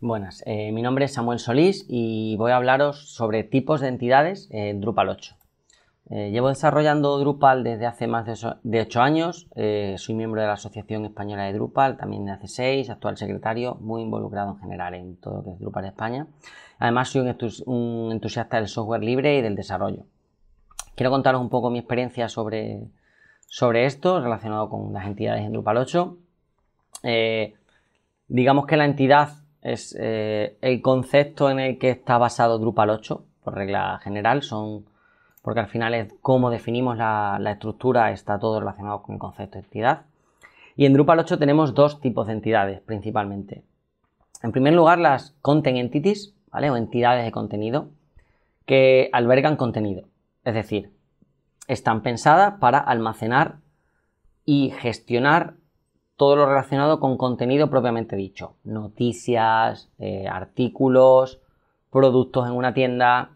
Buenas, eh, mi nombre es Samuel Solís y voy a hablaros sobre tipos de entidades en Drupal 8. Eh, llevo desarrollando Drupal desde hace más de, 8 años, eh, soy miembro de la Asociación Española de Drupal, también de hace 6, actual secretario, muy involucrado en general en todo lo que es Drupal España. Además soy un, entusiasta del software libre y del desarrollo. Quiero contaros un poco mi experiencia sobre, sobre esto relacionado con las entidades en Drupal 8. digamos que la entidad es eh, el concepto en el que está basado Drupal 8, por regla general, son porque al final es cómo definimos la, la estructura, está todo relacionado con el concepto de entidad. Y en Drupal 8 tenemos dos tipos de entidades principalmente. En primer lugar, las content entities, ¿vale? O entidades de contenido que albergan contenido. Es decir, están pensadas para almacenar y gestionar todo lo relacionado con contenido propiamente dicho. Noticias, eh, artículos, productos en una tienda,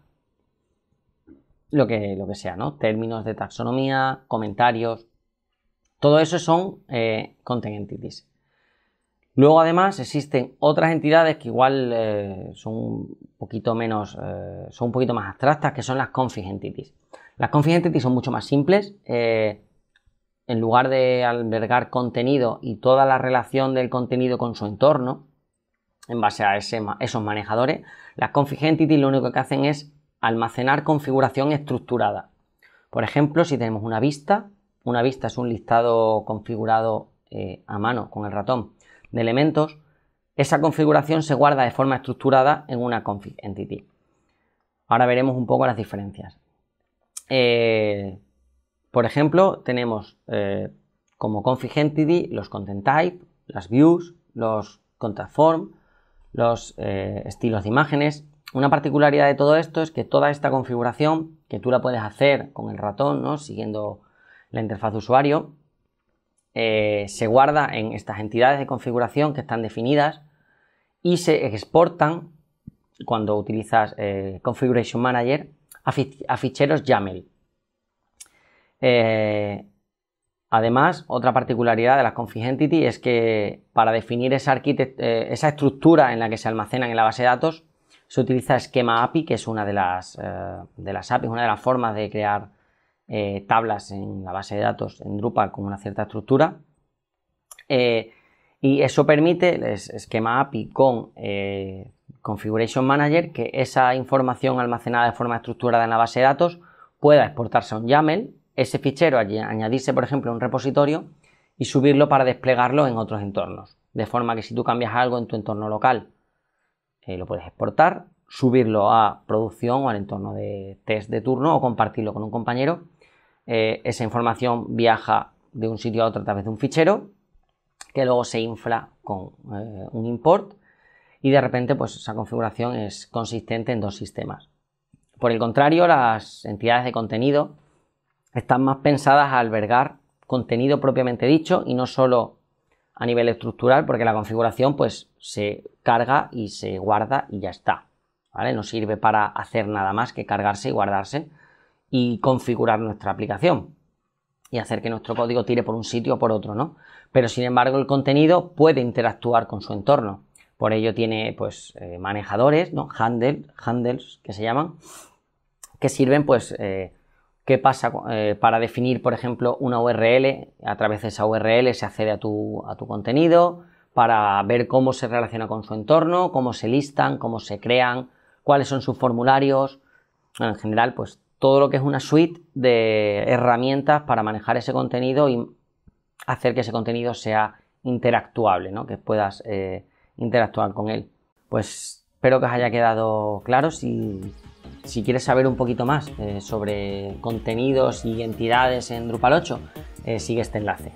lo que, lo que sea, ¿no? Términos de taxonomía, comentarios. Todo eso son eh, content entities. Luego además existen otras entidades que igual eh, son un poquito menos, son un poquito más abstractas, que son las config entities. Las config entities son mucho más simples en lugar de albergar contenido y toda la relación del contenido con su entorno, en base a esos manejadores, las config entities lo único que hacen es almacenar configuración estructurada. Por ejemplo, si tenemos una vista, una vista es un listado configurado eh, a mano con el ratón de elementos, esa configuración se guarda de forma estructurada en una config entity. Ahora veremos un poco las diferencias. Eh, por ejemplo, tenemos eh, como config entity los content type, las views, los contact form, los eh, estilos de imágenes. Una particularidad de todo esto es que toda esta configuración, que tú la puedes hacer con el ratón, siguiendo la interfaz de usuario, eh, se guarda en estas entidades de configuración que están definidas y se exportan cuando utilizas Configuration Manager a, ficheros YAML. Eh, además, otra particularidad de las Config Entity es que para definir eh, esa, estructura en la que se almacenan en la base de datos, se utiliza esquema API, que es una de las, eh, de las APIs, una de las formas de crear tablas en la base de datos en Drupal con una cierta estructura. y eso permite, el esquema API con Configuration Manager, que esa información almacenada de forma estructurada en la base de datos pueda exportarse a un YAML ese fichero, añadirse, por ejemplo, a un repositorio y subirlo para desplegarlo en otros entornos. De forma que si tú cambias algo en tu entorno local, eh, lo puedes exportar, subirlo a producción o al entorno de test de turno o compartirlo con un compañero. Eh, esa información viaja de un sitio a otro a través de un fichero que luego se infla con eh, un import y de repente pues esa configuración es consistente en dos sistemas. Por el contrario, las entidades de contenido están más pensadas a albergar contenido propiamente dicho y no solo a nivel estructural, porque la configuración pues se carga y se guarda y ya está. ¿vale? No sirve para hacer nada más que cargarse y guardarse y configurar nuestra aplicación y hacer que nuestro código tire por un sitio o por otro, ¿no? Pero sin embargo el contenido puede interactuar con su entorno. Por ello tiene pues eh, manejadores, ¿no? handles que se llaman, que sirven pues eh, ¿Qué pasa eh, para definir, por ejemplo, una URL? A través de esa URL se accede a tu, a tu contenido para ver cómo se relaciona con su entorno, cómo se listan, cómo se crean, cuáles son sus formularios. en general, pues todo lo que es una suite de herramientas para manejar ese contenido y hacer que ese contenido sea interactuable, ¿no? que puedas eh, interactuar con él. Pues espero que os haya quedado claro. Si si quieres saber un poquito más eh, sobre contenidos y entidades en Drupal 8, eh, sigue este enlace.